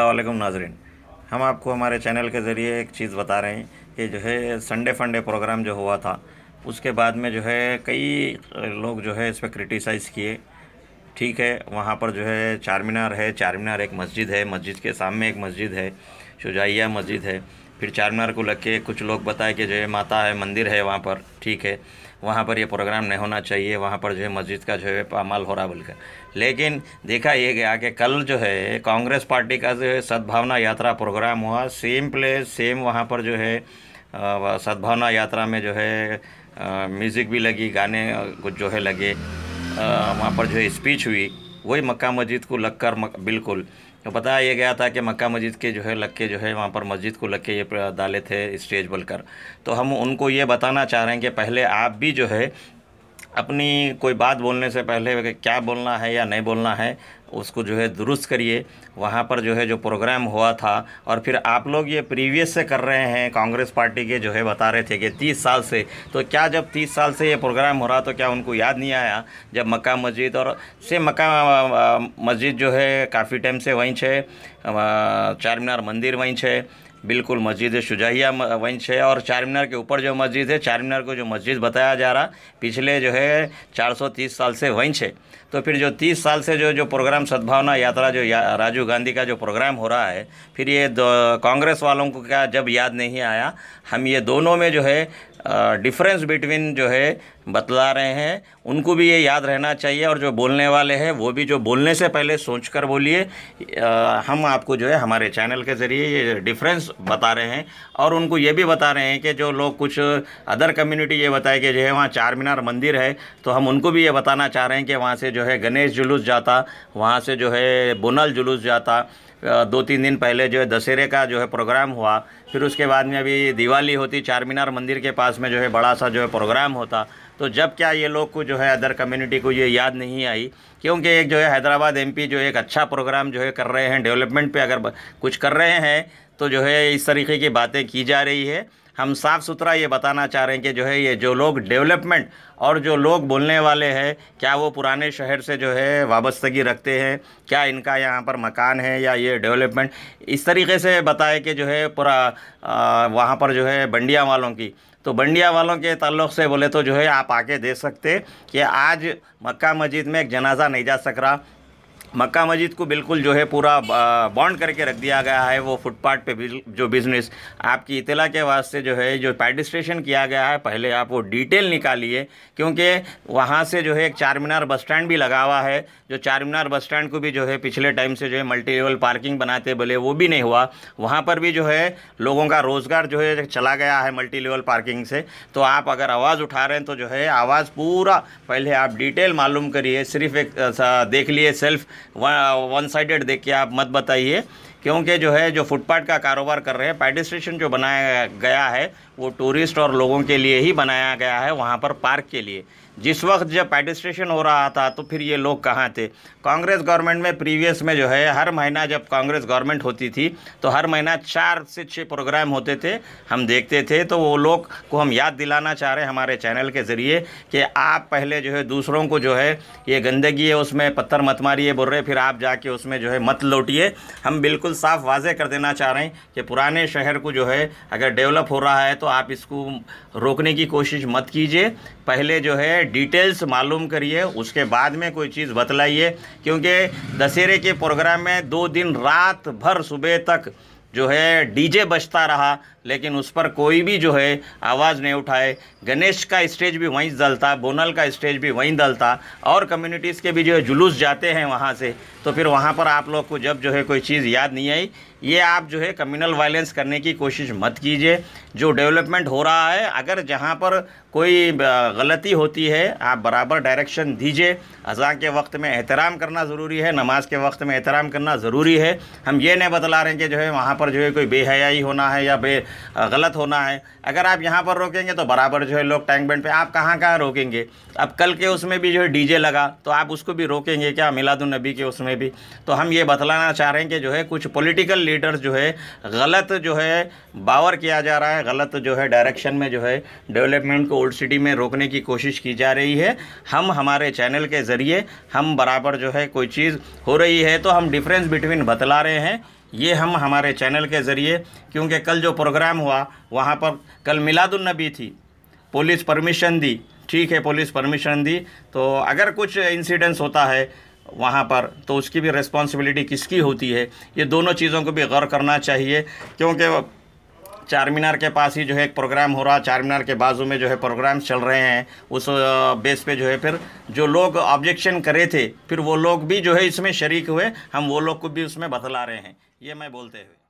अल्लाम नाजरीन हम आपको हमारे चैनल के ज़रिए एक चीज़ बता रहे हैं कि जो है संडे फंडे प्रोग्राम जो हुआ था उसके बाद में जो है कई लोग जो है इस पर क्रिटिसाइज़ किए ठीक है वहाँ पर जो है चार मीनार है चार मीनार एक मस्जिद है मस्जिद के सामने एक मस्जिद है शुजाइया मस्जिद है फिर चार मीनार को लग के कुछ लोग बताए कि जो है माता है मंदिर है वहाँ पर ठीक है वहाँ पर ये प्रोग्राम नहीं होना चाहिए वहाँ पर जो है मस्जिद का जो है पामाल हो रहा बोलकर लेकिन देखा ये गया कि कल जो है कांग्रेस पार्टी का जो है सद्भावना यात्रा प्रोग्राम हुआ सेम प्लेस सेम वहाँ पर जो है सद्भावना यात्रा में जो है म्यूज़िक भी लगी गाने कुछ जो है लगे वहाँ पर जो है स्पीच हुई वही मक्का मस्जिद को लगकर बिल्कुल तो बताया ये गया था कि मक्का मस्जिद के जो है लग के जो है वहाँ पर मस्जिद को लग के ये डाले थे स्टेज बोलकर तो हम उनको ये बताना चाह रहे हैं कि पहले आप भी जो है अपनी कोई बात बोलने से पहले क्या बोलना है या नहीं बोलना है उसको जो है दुरुस्त करिए वहाँ पर जो है जो प्रोग्राम हुआ था और फिर आप लोग ये प्रीवियस से कर रहे हैं कांग्रेस पार्टी के जो है बता रहे थे कि तीस साल से तो क्या जब तीस साल से ये प्रोग्राम हो रहा तो क्या उनको याद नहीं आया जब मक्का मस्जिद और से मक्का मस्जिद जो है काफ़ी टाइम से वहीं छे चार मीनार मंदिर वहीं छे बिल्कुल मस्जिद शुजाहिया वंश है और चार मीनार के ऊपर जो मस्जिद है चार मीनार को जो मस्जिद बताया जा रहा पिछले जो है 430 साल से वंश है तो फिर जो 30 साल से जो जो प्रोग्राम सद्भावना यात्रा जो या, राजीव गांधी का जो प्रोग्राम हो रहा है फिर ये कांग्रेस वालों को क्या जब याद नहीं आया हम ये दोनों में जो है डिफरेंस बिटवीन जो है बतला रहे हैं उनको भी ये याद रहना चाहिए और जो बोलने वाले हैं वो भी जो बोलने से पहले सोच कर बोलिए हम आपको जो है हमारे चैनल के ज़रिए ये डिफरेंस बता रहे हैं और उनको ये भी बता रहे हैं कि जो लोग कुछ अदर कम्युनिटी ये बताए कि जो है वहाँ चार मीनार मंदिर है तो हम उनको भी ये बताना चाह रहे हैं कि वहाँ से जो है गणेश जुलूस जाता वहाँ से जो है बुनल जुलूस जाता दो तीन दिन पहले जो है दशहरे का जो है प्रोग्राम हुआ फिर उसके बाद में अभी दिवाली होती चार मीनार मंदिर के पास में जो है बड़ा सा जो है प्रोग्राम होता तो जब क्या ये लोग को जो है अदर कम्युनिटी को ये याद नहीं आई क्योंकि एक जो है हैदराबाद एमपी जो एक अच्छा प्रोग्राम जो है कर रहे हैं डेवलपमेंट पे अगर कुछ कर रहे हैं तो जो है इस तरीके की बातें की जा रही है हम साफ़ सुथरा ये बताना चाह रहे हैं कि जो है ये जो लोग डेवलपमेंट और जो लोग बोलने वाले हैं क्या वो पुराने शहर से जो है वाबस्तगी रखते हैं क्या इनका यहाँ पर मकान है या ये डेवलपमेंट इस तरीके से बताए कि जो है पूरा वहाँ पर जो है बंडिया वालों की तो बंडिया वालों के ताल्लुक से बोले तो जो है आप आके दे सकते कि आज मक्का मस्जिद में एक जनाजा नहीं जा सक रहा मक्का मस्जिद को बिल्कुल जो है पूरा बॉन्ड करके रख दिया गया है वो फुटपाथ पे जो बिज़नेस आपकी इतला के वास्ते जो है जो पैडिस्ट्रेशन किया गया है पहले आप वो डिटेल निकालिए क्योंकि वहाँ से जो है एक चार मीनार बस स्टैंड भी लगा हुआ है जो चार मीनार बस स्टैंड को भी जो है पिछले टाइम से जो है मल्टी लेवल पार्किंग बनाते बोले वो भी नहीं हुआ वहाँ पर भी जो है लोगों का रोज़गार जो है चला गया है मल्टी लेवल पार्किंग से तो आप अगर आवाज़ उठा रहे हैं तो जो है आवाज़ पूरा पहले आप डिटेल मालूम करिए सिर्फ एक देख लिए सेल्फ़ वन साइडेड देख के आप मत बताइए क्योंकि जो है जो फुटपाथ का कारोबार कर रहे हैं पेडिस्ट्रेशन जो बनाया गया है वो टूरिस्ट और लोगों के लिए ही बनाया गया है वहाँ पर पार्क के लिए जिस वक्त जब एडमिनिस्ट्रेशन हो रहा था तो फिर ये लोग कहाँ थे कांग्रेस गवर्नमेंट में प्रीवियस में जो है हर महीना जब कांग्रेस गवर्नमेंट होती थी तो हर महीना चार से छः प्रोग्राम होते थे हम देखते थे तो वो लोग को हम याद दिलाना चाह रहे हैं हमारे चैनल के ज़रिए कि आप पहले जो है दूसरों को जो है ये गंदगी है उसमें पत्थर मत मारिए बोल रहे फिर आप जाके उसमें जो है मत लौटिए हम बिल्कुल साफ वाजे कर देना चाह रहे हैं कि पुराने शहर को जो है अगर डेवलप हो रहा है तो आप इसको रोकने की कोशिश मत कीजिए पहले जो है डिटेल्स मालूम करिए उसके बाद में कोई चीज़ बतलाइए क्योंकि दशहरे के प्रोग्राम में दो दिन रात भर सुबह तक जो है डीजे बजता रहा लेकिन उस पर कोई भी जो है आवाज़ नहीं उठाए गणेश का स्टेज भी वहीं डलता बोनल का स्टेज भी वहीं डलता और कम्युनिटीज़ के भी जो है जुलूस जाते हैं वहाँ से तो फिर वहाँ पर आप लोग को जब जो है कोई चीज़ याद नहीं आई ये आप जो है कम्युनल वायलेंस करने की कोशिश मत कीजिए जो डेवलपमेंट हो रहा है अगर जहाँ पर कोई गलती होती है आप बराबर डायरेक्शन दीजिए अज़ा के वक्त में एहतराम करना ज़रूरी है नमाज के वक्त में एहतराम करना ज़रूरी है हम ये नहीं बतला रहे हैं कि जो है वहाँ पर जो है कोई बेहयाई होना है या बे गलत होना है अगर आप यहाँ पर रोकेंगे तो बराबर जो है लोग टैंक बैंड पर आप कहाँ कहाँ रोकेंगे अब कल के उसमें भी जो है डी लगा तो आप उसको भी रोकेंगे क्या मिलादुलनबी के उसमें भी तो हम ये बतलाना चाह रहे हैं कि जो है कुछ पोलिटिकल लीडर जो है गलत जो है बावर किया जा रहा है गलत जो है डायरेक्शन में जो है डेवलपमेंट को ओल्ड सिटी में रोकने की कोशिश की जा रही है हम हमारे चैनल के ज़रिए हम बराबर जो है कोई चीज़ हो रही है तो हम डिफरेंस बिटवीन बतला रहे हैं ये हम हमारे चैनल के ज़रिए क्योंकि कल जो प्रोग्राम हुआ वहाँ पर कल मिलादुलनबी थी पुलिस परमिशन दी ठीक है पुलिस परमिशन दी तो अगर कुछ इंसिडेंस होता है वहाँ पर तो उसकी भी रिस्पॉन्सिबिलिटी किसकी होती है ये दोनों चीज़ों को भी गौर करना चाहिए क्योंकि चार मीनार के पास ही जो है एक प्रोग्राम हो रहा चार मीनार के बाजू में जो है प्रोग्राम चल रहे हैं उस बेस पे जो है फिर जो लोग ऑब्जेक्शन करे थे फिर वो लोग भी जो है इसमें शरीक हुए हम वो लोग को भी उसमें बतला रहे हैं ये मैं बोलते हुए